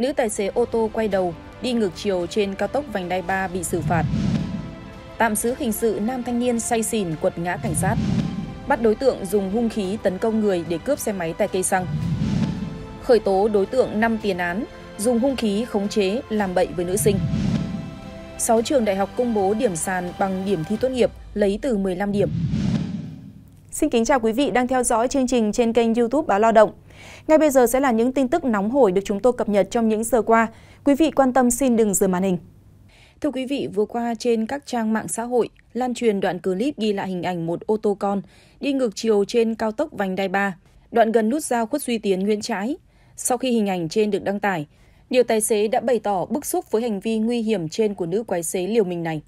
nữ tài xế ô tô quay đầu đi ngược chiều trên cao tốc vành đai 3 bị xử phạt. Tạm giữ hình sự nam thanh niên say xỉn quật ngã cảnh sát. Bắt đối tượng dùng hung khí tấn công người để cướp xe máy tại cây xăng. Khởi tố đối tượng 5 tiền án, dùng hung khí khống chế làm bậy với nữ sinh. 6 trường đại học công bố điểm sàn bằng điểm thi tốt nghiệp lấy từ 15 điểm. Xin kính chào quý vị đang theo dõi chương trình trên kênh YouTube Báo Lao động. Ngay bây giờ sẽ là những tin tức nóng hổi được chúng tôi cập nhật trong những giờ qua. Quý vị quan tâm xin đừng rời màn hình. Thưa quý vị, vừa qua trên các trang mạng xã hội lan truyền đoạn clip ghi lại hình ảnh một ô tô con đi ngược chiều trên cao tốc vành đai 3, đoạn gần nút giao Khuất Duy Tiến Nguyễn Trãi. Sau khi hình ảnh trên được đăng tải, nhiều tài xế đã bày tỏ bức xúc với hành vi nguy hiểm trên của nữ quái xế liều mình này.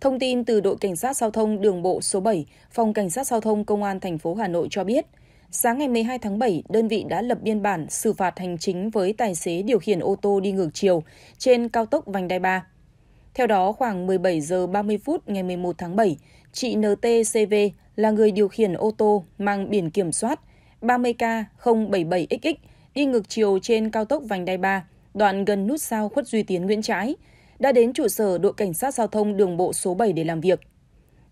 Thông tin từ đội cảnh sát giao thông đường bộ số 7, phòng cảnh sát giao thông công an thành phố Hà Nội cho biết, Sáng ngày 12 tháng 7, đơn vị đã lập biên bản xử phạt hành chính với tài xế điều khiển ô tô đi ngược chiều trên cao tốc Vành Đai 3. Theo đó, khoảng 17 giờ 30 phút ngày 11 tháng 7, chị NTCV là người điều khiển ô tô mang biển kiểm soát 30K077XX đi ngược chiều trên cao tốc Vành Đai 3, đoạn gần nút sao Khuất Duy Tiến Nguyễn Trãi, đã đến trụ sở đội cảnh sát giao thông đường bộ số 7 để làm việc.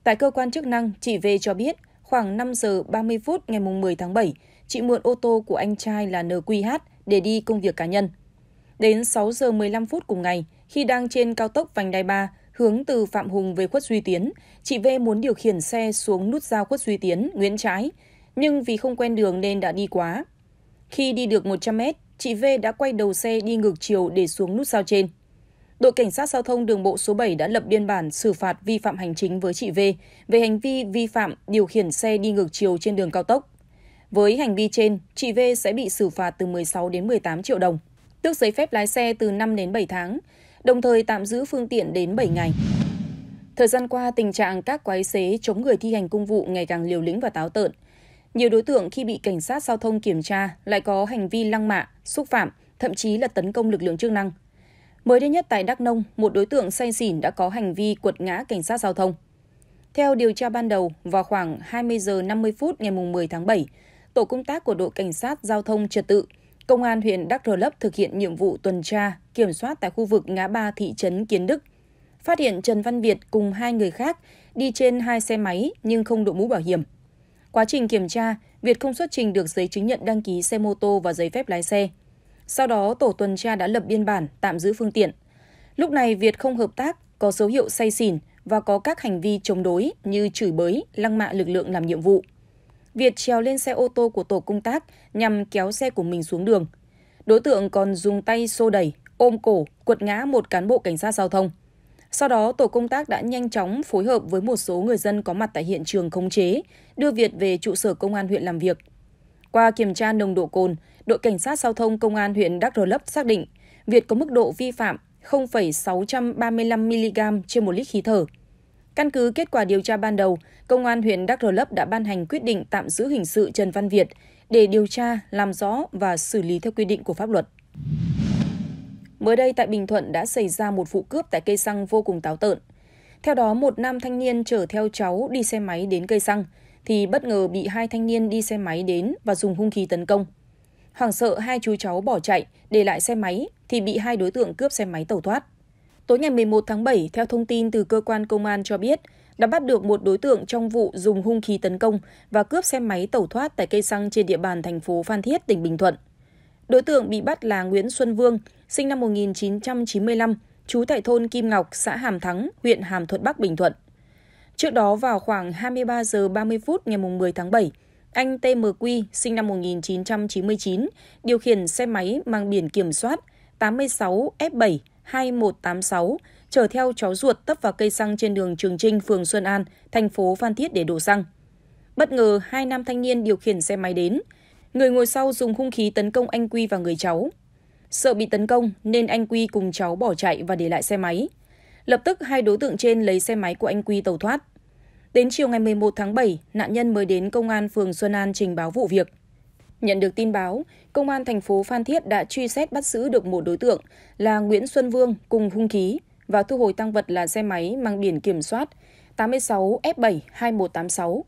Tại cơ quan chức năng, chị V cho biết – Khoảng 5 giờ 30 phút ngày 10 tháng 7, chị mượn ô tô của anh trai là NQH để đi công việc cá nhân. Đến 6 giờ 15 phút cùng ngày, khi đang trên cao tốc vành đai 3 hướng từ Phạm Hùng về Khuất Duy Tiến, chị V muốn điều khiển xe xuống nút giao Khuất Duy Tiến, Nguyễn Trái, nhưng vì không quen đường nên đã đi quá. Khi đi được 100 mét, chị V đã quay đầu xe đi ngược chiều để xuống nút giao trên đội cảnh sát giao thông đường bộ số 7 đã lập biên bản xử phạt vi phạm hành chính với chị V về hành vi vi phạm điều khiển xe đi ngược chiều trên đường cao tốc. Với hành vi trên, chị V sẽ bị xử phạt từ 16 đến 18 triệu đồng, tước giấy phép lái xe từ 5 đến 7 tháng, đồng thời tạm giữ phương tiện đến 7 ngày. Thời gian qua, tình trạng các quái xế chống người thi hành công vụ ngày càng liều lĩnh và táo tợn. Nhiều đối tượng khi bị cảnh sát giao thông kiểm tra lại có hành vi lăng mạ, xúc phạm, thậm chí là tấn công lực lượng chức năng – Mới đây nhất tại Đắk Nông, một đối tượng say xỉn đã có hành vi quật ngã cảnh sát giao thông. Theo điều tra ban đầu, vào khoảng 20 giờ 50 phút ngày 10 tháng 7, tổ công tác của đội cảnh sát giao thông trật tự, công an huyện Đắk Rơ Lấp thực hiện nhiệm vụ tuần tra, kiểm soát tại khu vực ngã ba thị trấn Kiến Đức. Phát hiện Trần Văn Việt cùng hai người khác đi trên hai xe máy nhưng không đội mũ bảo hiểm. Quá trình kiểm tra, Việt không xuất trình được giấy chứng nhận đăng ký xe mô tô và giấy phép lái xe. Sau đó, tổ tuần tra đã lập biên bản tạm giữ phương tiện. Lúc này, Việt không hợp tác, có dấu hiệu say xỉn và có các hành vi chống đối như chửi bới, lăng mạ lực lượng làm nhiệm vụ. Việt trèo lên xe ô tô của tổ công tác nhằm kéo xe của mình xuống đường. Đối tượng còn dùng tay xô đẩy, ôm cổ, quật ngã một cán bộ cảnh sát giao thông. Sau đó, tổ công tác đã nhanh chóng phối hợp với một số người dân có mặt tại hiện trường khống chế, đưa Việt về trụ sở công an huyện làm việc. Qua kiểm tra nồng độ cồn, đội cảnh sát giao thông công an huyện Đắk Rơ Lấp xác định Việt có mức độ vi phạm 0,635mg trên một lít khí thở. Căn cứ kết quả điều tra ban đầu, Công an huyện Đắk Rơ Lấp đã ban hành quyết định tạm giữ hình sự Trần Văn Việt để điều tra, làm rõ và xử lý theo quy định của pháp luật. Mới đây tại Bình Thuận đã xảy ra một vụ cướp tại cây xăng vô cùng táo tợn. Theo đó, một nam thanh niên chở theo cháu đi xe máy đến cây xăng, thì bất ngờ bị hai thanh niên đi xe máy đến và dùng hung khí tấn công hoảng sợ hai chú cháu bỏ chạy, để lại xe máy thì bị hai đối tượng cướp xe máy tẩu thoát. Tối ngày 11 tháng 7, theo thông tin từ cơ quan công an cho biết, đã bắt được một đối tượng trong vụ dùng hung khí tấn công và cướp xe máy tẩu thoát tại cây xăng trên địa bàn thành phố Phan Thiết, tỉnh Bình Thuận. Đối tượng bị bắt là Nguyễn Xuân Vương, sinh năm 1995, trú tại thôn Kim Ngọc, xã Hàm Thắng, huyện Hàm Thuận Bắc, Bình Thuận. Trước đó vào khoảng 23 giờ 30 phút ngày 10 tháng 7, anh TMQ, sinh năm 1999, điều khiển xe máy mang biển kiểm soát 86F7-2186, chở theo cháu ruột tấp vào cây xăng trên đường Trường Trinh, phường Xuân An, thành phố Phan Thiết để đổ xăng. Bất ngờ, hai nam thanh niên điều khiển xe máy đến. Người ngồi sau dùng hung khí tấn công anh Quy và người cháu. Sợ bị tấn công nên anh Quy cùng cháu bỏ chạy và để lại xe máy. Lập tức hai đối tượng trên lấy xe máy của anh Quy tẩu thoát. Đến chiều ngày 11 tháng 7, nạn nhân mới đến công an phường Xuân An trình báo vụ việc. Nhận được tin báo, công an thành phố Phan Thiết đã truy xét bắt giữ được một đối tượng là Nguyễn Xuân Vương cùng hung khí và thu hồi tăng vật là xe máy mang biển kiểm soát 86F72186.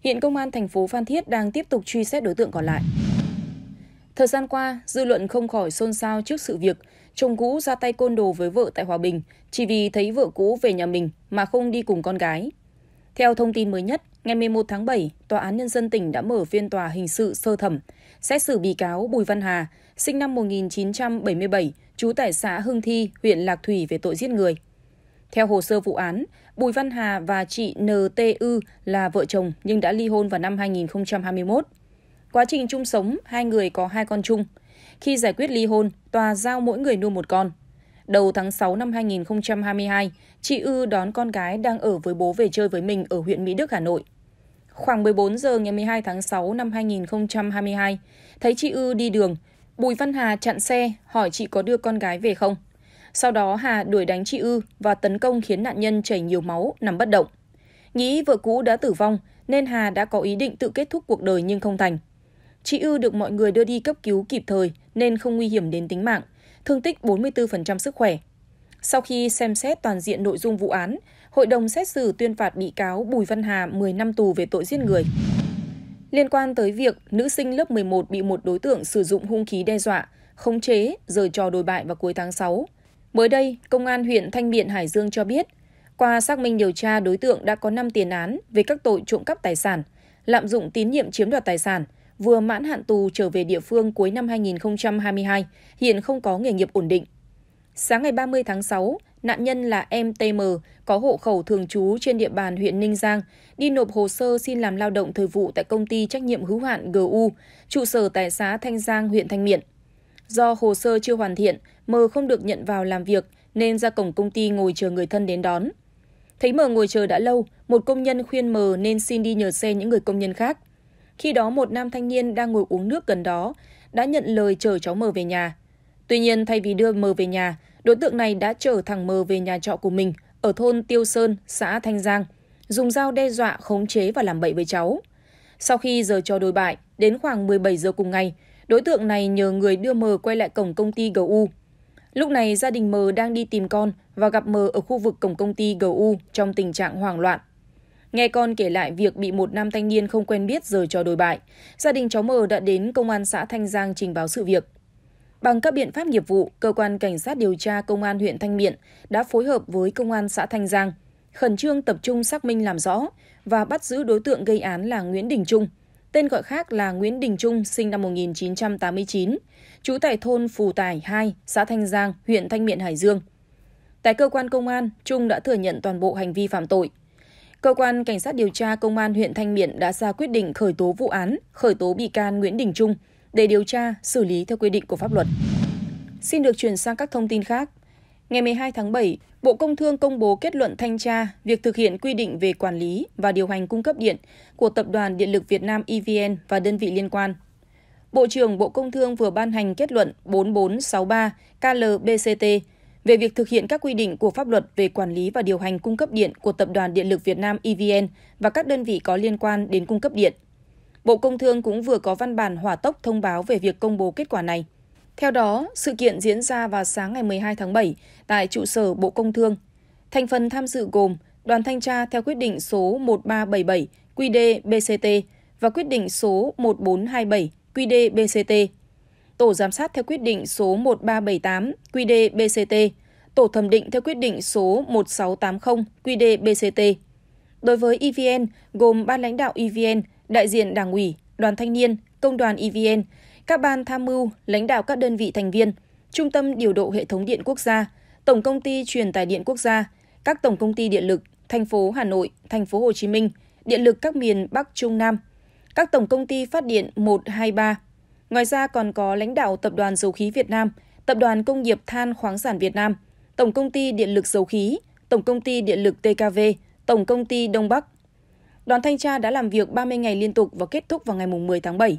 Hiện công an thành phố Phan Thiết đang tiếp tục truy xét đối tượng còn lại. Thời gian qua, dư luận không khỏi xôn xao trước sự việc chồng cũ ra tay côn đồ với vợ tại Hòa Bình chỉ vì thấy vợ cũ về nhà mình mà không đi cùng con gái. Theo thông tin mới nhất, ngày 11 tháng 7, Tòa án Nhân dân tỉnh đã mở phiên tòa hình sự sơ thẩm, xét xử bị cáo Bùi Văn Hà, sinh năm 1977, trú tại xã Hưng Thi, huyện Lạc Thủy về tội giết người. Theo hồ sơ vụ án, Bùi Văn Hà và chị NTU là vợ chồng nhưng đã ly hôn vào năm 2021. Quá trình chung sống, hai người có hai con chung. Khi giải quyết ly hôn, tòa giao mỗi người nuôi một con đầu tháng 6 năm 2022, chị Ư đón con gái đang ở với bố về chơi với mình ở huyện Mỹ Đức, Hà Nội. Khoảng 14 giờ ngày 12 tháng 6 năm 2022, thấy chị Ư đi đường, Bùi Văn Hà chặn xe, hỏi chị có đưa con gái về không. Sau đó Hà đuổi đánh chị Ư và tấn công khiến nạn nhân chảy nhiều máu, nằm bất động. Nghĩ vợ cũ đã tử vong nên Hà đã có ý định tự kết thúc cuộc đời nhưng không thành. Chị Ư được mọi người đưa đi cấp cứu kịp thời nên không nguy hiểm đến tính mạng thương tích 44% sức khỏe. Sau khi xem xét toàn diện nội dung vụ án, hội đồng xét xử tuyên phạt bị cáo Bùi Văn Hà 10 năm tù về tội giết người. Liên quan tới việc nữ sinh lớp 11 bị một đối tượng sử dụng hung khí đe dọa, khống chế, rời trò đồi bại vào cuối tháng 6. Mới đây, Công an huyện Thanh Miện Hải Dương cho biết, qua xác minh điều tra đối tượng đã có 5 tiền án về các tội trộm cắp tài sản, lạm dụng tín nhiệm chiếm đoạt tài sản – vừa mãn hạn tù trở về địa phương cuối năm 2022, hiện không có nghề nghiệp ổn định. Sáng ngày 30 tháng 6, nạn nhân là em TM, có hộ khẩu thường trú trên địa bàn huyện Ninh Giang, đi nộp hồ sơ xin làm lao động thời vụ tại công ty trách nhiệm hữu hạn GU, trụ sở tại xã Thanh Giang, huyện Thanh Miện. Do hồ sơ chưa hoàn thiện, M không được nhận vào làm việc nên ra cổng công ty ngồi chờ người thân đến đón. Thấy M ngồi chờ đã lâu, một công nhân khuyên M nên xin đi nhờ xe những người công nhân khác – khi đó một nam thanh niên đang ngồi uống nước gần đó đã nhận lời chở cháu mờ về nhà. Tuy nhiên thay vì đưa mờ về nhà, đối tượng này đã chở thằng mờ về nhà trọ của mình ở thôn Tiêu Sơn, xã Thanh Giang, dùng dao đe dọa khống chế và làm bậy với cháu. Sau khi giờ cho đối bại, đến khoảng 17 giờ cùng ngày, đối tượng này nhờ người đưa mờ quay lại cổng công ty GU. Lúc này gia đình mờ đang đi tìm con và gặp mờ ở khu vực cổng công ty GU trong tình trạng hoảng loạn. Nghe con kể lại việc bị một nam thanh niên không quen biết giờ cho đồi bại, gia đình cháu mờ đã đến công an xã Thanh Giang trình báo sự việc. Bằng các biện pháp nghiệp vụ, cơ quan cảnh sát điều tra công an huyện Thanh Miện đã phối hợp với công an xã Thanh Giang, khẩn trương tập trung xác minh làm rõ và bắt giữ đối tượng gây án là Nguyễn Đình Trung. Tên gọi khác là Nguyễn Đình Trung, sinh năm 1989, trú tại thôn Phù Tài 2, xã Thanh Giang, huyện Thanh Miện, Hải Dương. Tại cơ quan công an, Trung đã thừa nhận toàn bộ hành vi phạm tội – Cơ quan Cảnh sát điều tra Công an huyện Thanh Miện đã ra quyết định khởi tố vụ án, khởi tố bị can Nguyễn Đình Trung để điều tra, xử lý theo quy định của pháp luật. Xin được chuyển sang các thông tin khác. Ngày 12 tháng 7, Bộ Công Thương công bố kết luận thanh tra việc thực hiện quy định về quản lý và điều hành cung cấp điện của Tập đoàn Điện lực Việt Nam EVN và đơn vị liên quan. Bộ trưởng Bộ Công Thương vừa ban hành kết luận 4463 KLBCT về việc thực hiện các quy định của pháp luật về quản lý và điều hành cung cấp điện của Tập đoàn Điện lực Việt Nam EVN và các đơn vị có liên quan đến cung cấp điện. Bộ Công Thương cũng vừa có văn bản hỏa tốc thông báo về việc công bố kết quả này. Theo đó, sự kiện diễn ra vào sáng ngày 12 tháng 7 tại trụ sở Bộ Công Thương. Thành phần tham dự gồm đoàn thanh tra theo quyết định số 1377 QĐ-BCT và quyết định số 1427 QĐ-BCT tổ giám sát theo quyết định số 1378 QD BCT, tổ thẩm định theo quyết định số 1680 QD BCT. Đối với EVN, gồm ban lãnh đạo EVN, đại diện đảng ủy, đoàn thanh niên, công đoàn EVN, các ban tham mưu, lãnh đạo các đơn vị thành viên, Trung tâm điều độ hệ thống điện quốc gia, Tổng công ty truyền tải điện quốc gia, các tổng công ty điện lực, thành phố Hà Nội, thành phố Hồ Chí Minh, điện lực các miền Bắc Trung Nam, các tổng công ty phát điện 123, Ngoài ra còn có lãnh đạo Tập đoàn Dầu khí Việt Nam, Tập đoàn Công nghiệp Than khoáng sản Việt Nam, Tổng công ty Điện lực Dầu khí, Tổng công ty Điện lực TKV, Tổng công ty Đông Bắc. Đoàn thanh tra đã làm việc 30 ngày liên tục và kết thúc vào ngày 10 tháng 7.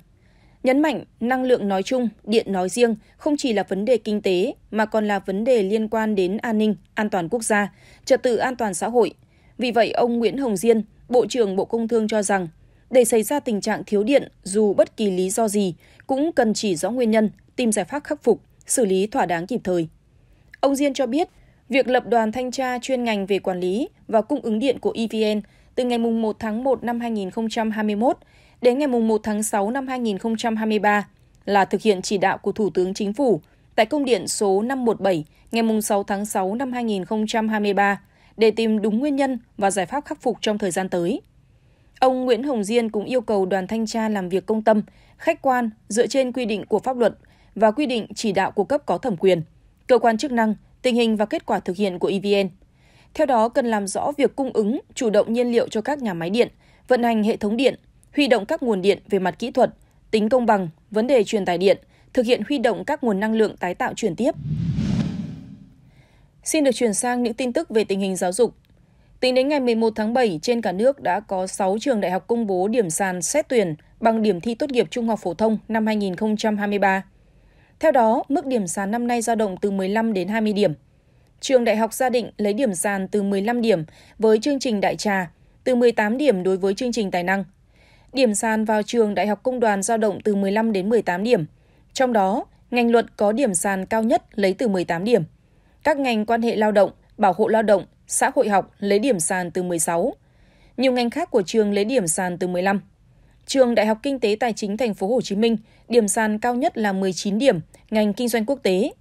Nhấn mạnh, năng lượng nói chung, điện nói riêng không chỉ là vấn đề kinh tế mà còn là vấn đề liên quan đến an ninh, an toàn quốc gia, trật tự an toàn xã hội. Vì vậy, ông Nguyễn Hồng Diên, Bộ trưởng Bộ Công Thương cho rằng để xảy ra tình trạng thiếu điện dù bất kỳ lý do gì cũng cần chỉ rõ nguyên nhân, tìm giải pháp khắc phục, xử lý thỏa đáng kịp thời. Ông Diên cho biết, việc lập đoàn thanh tra chuyên ngành về quản lý và cung ứng điện của EVN từ ngày 1 tháng 1 năm 2021 đến ngày 1 tháng 6 năm 2023 là thực hiện chỉ đạo của Thủ tướng Chính phủ tại công điện số 517 ngày 6 tháng 6 năm 2023 để tìm đúng nguyên nhân và giải pháp khắc phục trong thời gian tới. Ông Nguyễn Hồng Diên cũng yêu cầu đoàn thanh tra làm việc công tâm, khách quan dựa trên quy định của pháp luật và quy định chỉ đạo của cấp có thẩm quyền, cơ quan chức năng, tình hình và kết quả thực hiện của EVN. Theo đó, cần làm rõ việc cung ứng chủ động nhiên liệu cho các nhà máy điện, vận hành hệ thống điện, huy động các nguồn điện về mặt kỹ thuật, tính công bằng, vấn đề truyền tải điện, thực hiện huy động các nguồn năng lượng tái tạo chuyển tiếp. Xin được chuyển sang những tin tức về tình hình giáo dục. Tính đến ngày 11 tháng 7, trên cả nước đã có 6 trường đại học công bố điểm sàn xét tuyển bằng điểm thi tốt nghiệp trung học phổ thông năm 2023. Theo đó, mức điểm sàn năm nay dao động từ 15 đến 20 điểm. Trường Đại học Gia Định lấy điểm sàn từ 15 điểm với chương trình đại trà, từ 18 điểm đối với chương trình tài năng. Điểm sàn vào trường Đại học Công đoàn dao động từ 15 đến 18 điểm. Trong đó, ngành luật có điểm sàn cao nhất lấy từ 18 điểm. Các ngành quan hệ lao động, bảo hộ lao động, xã hội học lấy điểm sàn từ 16. Nhiều ngành khác của trường lấy điểm sàn từ 15. Trường Đại học Kinh tế Tài chính Thành phố Hồ Chí Minh, điểm sàn cao nhất là 19 điểm, ngành kinh doanh quốc tế.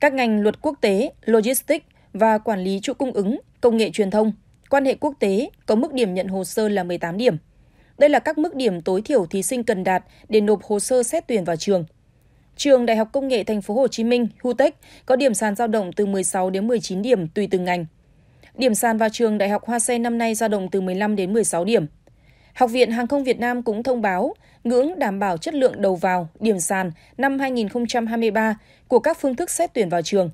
Các ngành luật quốc tế, logistics và quản lý chuỗi cung ứng, công nghệ truyền thông, quan hệ quốc tế có mức điểm nhận hồ sơ là 18 điểm. Đây là các mức điểm tối thiểu thí sinh cần đạt để nộp hồ sơ xét tuyển vào trường. Trường Đại học Công nghệ Thành phố Hồ Chí Minh, HUTECH có điểm sàn dao động từ 16 đến 19 điểm tùy từng ngành. Điểm sàn vào trường Đại học Hoa Sen năm nay dao động từ 15 đến 16 điểm. Học viện Hàng không Việt Nam cũng thông báo ngưỡng đảm bảo chất lượng đầu vào, điểm sàn năm 2023 của các phương thức xét tuyển vào trường.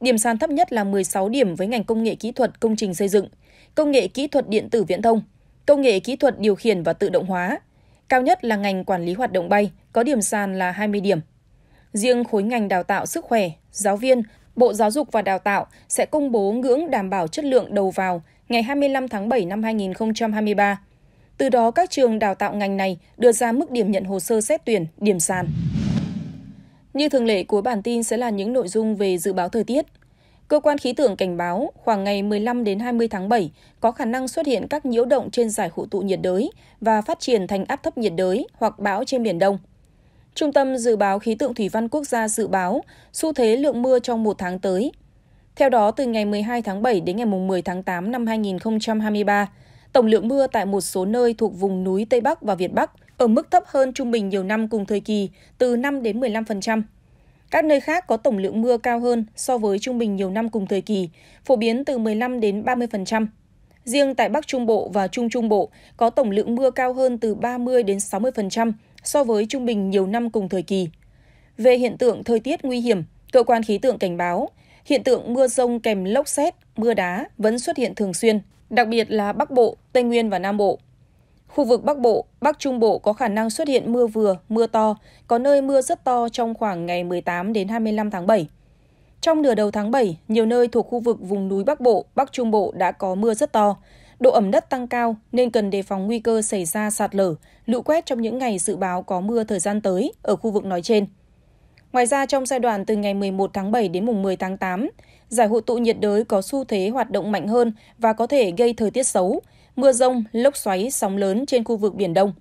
Điểm sàn thấp nhất là 16 điểm với ngành công nghệ kỹ thuật công trình xây dựng, công nghệ kỹ thuật điện tử viễn thông, công nghệ kỹ thuật điều khiển và tự động hóa. Cao nhất là ngành quản lý hoạt động bay, có điểm sàn là 20 điểm. Riêng khối ngành đào tạo sức khỏe, giáo viên, Bộ Giáo dục và Đào tạo sẽ công bố ngưỡng đảm bảo chất lượng đầu vào ngày 25 tháng 7 năm 2023. Từ đó các trường đào tạo ngành này đưa ra mức điểm nhận hồ sơ xét tuyển, điểm sàn. Như thường lệ cuối bản tin sẽ là những nội dung về dự báo thời tiết. Cơ quan khí tượng cảnh báo khoảng ngày 15 đến 20 tháng 7 có khả năng xuất hiện các nhiễu động trên giải hội tụ nhiệt đới và phát triển thành áp thấp nhiệt đới hoặc bão trên biển Đông. Trung tâm Dự báo Khí tượng Thủy văn Quốc gia dự báo xu thế lượng mưa trong một tháng tới. Theo đó, từ ngày 12 tháng 7 đến ngày 10 tháng 8 năm 2023, tổng lượng mưa tại một số nơi thuộc vùng núi Tây Bắc và Việt Bắc ở mức thấp hơn trung bình nhiều năm cùng thời kỳ, từ 5 đến 15%. Các nơi khác có tổng lượng mưa cao hơn so với trung bình nhiều năm cùng thời kỳ, phổ biến từ 15 đến 30%. Riêng tại Bắc Trung Bộ và Trung Trung Bộ có tổng lượng mưa cao hơn từ 30 đến 60% so với trung bình nhiều năm cùng thời kỳ. Về hiện tượng thời tiết nguy hiểm, cơ quan khí tượng cảnh báo hiện tượng mưa rông kèm lốc xét, mưa đá vẫn xuất hiện thường xuyên, đặc biệt là Bắc Bộ, Tây Nguyên và Nam Bộ. Khu vực Bắc Bộ, Bắc Trung Bộ có khả năng xuất hiện mưa vừa, mưa to, có nơi mưa rất to trong khoảng ngày 18 đến 25 tháng 7. Trong nửa đầu tháng 7, nhiều nơi thuộc khu vực vùng núi Bắc Bộ, Bắc Trung Bộ đã có mưa rất to, Độ ẩm đất tăng cao nên cần đề phòng nguy cơ xảy ra sạt lở, lũ quét trong những ngày dự báo có mưa thời gian tới ở khu vực nói trên. Ngoài ra, trong giai đoạn từ ngày 11 tháng 7 đến mùng 10 tháng 8, giải hội tụ nhiệt đới có xu thế hoạt động mạnh hơn và có thể gây thời tiết xấu, mưa rông, lốc xoáy, sóng lớn trên khu vực Biển Đông.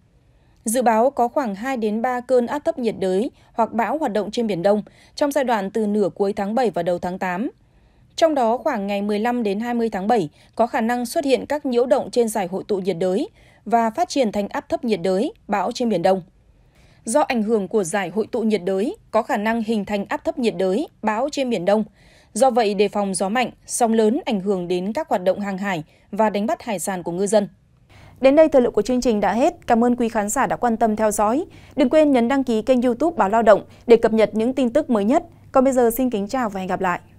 Dự báo có khoảng 2 đến 3 cơn áp thấp nhiệt đới hoặc bão hoạt động trên Biển Đông trong giai đoạn từ nửa cuối tháng 7 và đầu tháng 8 trong đó khoảng ngày 15 đến 20 tháng 7 có khả năng xuất hiện các nhiễu động trên giải hội tụ nhiệt đới và phát triển thành áp thấp nhiệt đới, bão trên biển Đông. Do ảnh hưởng của giải hội tụ nhiệt đới có khả năng hình thành áp thấp nhiệt đới, bão trên biển Đông. Do vậy đề phòng gió mạnh, sóng lớn ảnh hưởng đến các hoạt động hàng hải và đánh bắt hải sản của ngư dân. Đến đây thời lượng của chương trình đã hết. Cảm ơn quý khán giả đã quan tâm theo dõi. Đừng quên nhấn đăng ký kênh YouTube Báo Lao động để cập nhật những tin tức mới nhất. Còn bây giờ xin kính chào và hẹn gặp lại.